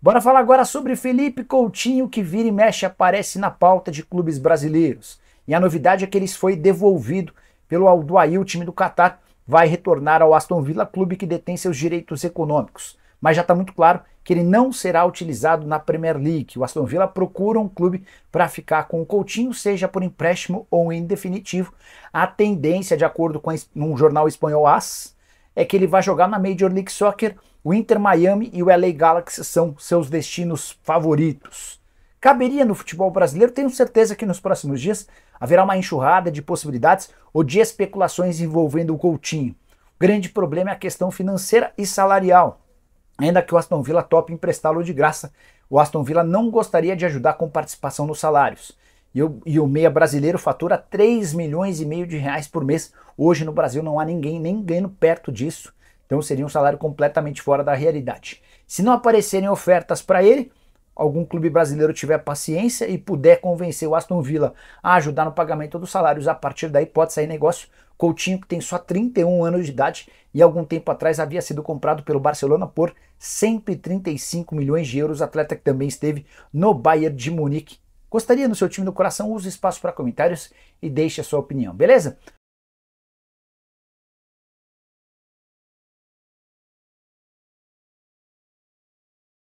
Bora falar agora sobre Felipe Coutinho, que vira e mexe aparece na pauta de clubes brasileiros. E a novidade é que ele foi devolvido pelo Aldoaí, o time do Catar, vai retornar ao Aston Villa, clube que detém seus direitos econômicos. Mas já está muito claro que ele não será utilizado na Premier League. O Aston Villa procura um clube para ficar com o Coutinho, seja por empréstimo ou em definitivo. A tendência, de acordo com um jornal espanhol AS, é que ele vai jogar na Major League Soccer o Inter Miami e o LA Galaxy são seus destinos favoritos. Caberia no futebol brasileiro, tenho certeza que nos próximos dias haverá uma enxurrada de possibilidades ou de especulações envolvendo o Coutinho. O grande problema é a questão financeira e salarial. Ainda que o Aston Villa top emprestá-lo de graça, o Aston Villa não gostaria de ajudar com participação nos salários. E o, e o meia brasileiro fatura 3 milhões e meio de reais por mês. Hoje no Brasil não há ninguém nem ganhando perto disso. Então seria um salário completamente fora da realidade. Se não aparecerem ofertas para ele, algum clube brasileiro tiver paciência e puder convencer o Aston Villa a ajudar no pagamento dos salários, a partir daí pode sair negócio. Coutinho, que tem só 31 anos de idade e algum tempo atrás havia sido comprado pelo Barcelona por 135 milhões de euros, atleta que também esteve no Bayern de Munique. Gostaria no seu time do coração? Use espaço para comentários e deixe a sua opinião, beleza?